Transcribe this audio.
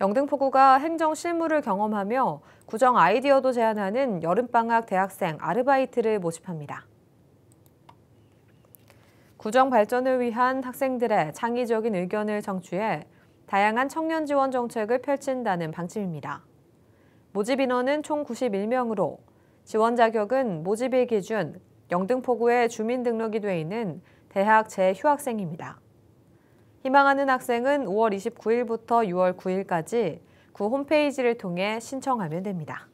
영등포구가 행정 실무를 경험하며 구정 아이디어도 제안하는 여름방학 대학생 아르바이트를 모집합니다. 구정 발전을 위한 학생들의 창의적인 의견을 청취해 다양한 청년 지원 정책을 펼친다는 방침입니다. 모집 인원은 총 91명으로 지원 자격은 모집일 기준 영등포구에 주민등록이 돼 있는 대학 재휴학생입니다. 희망하는 학생은 5월 29일부터 6월 9일까지 구 그 홈페이지를 통해 신청하면 됩니다.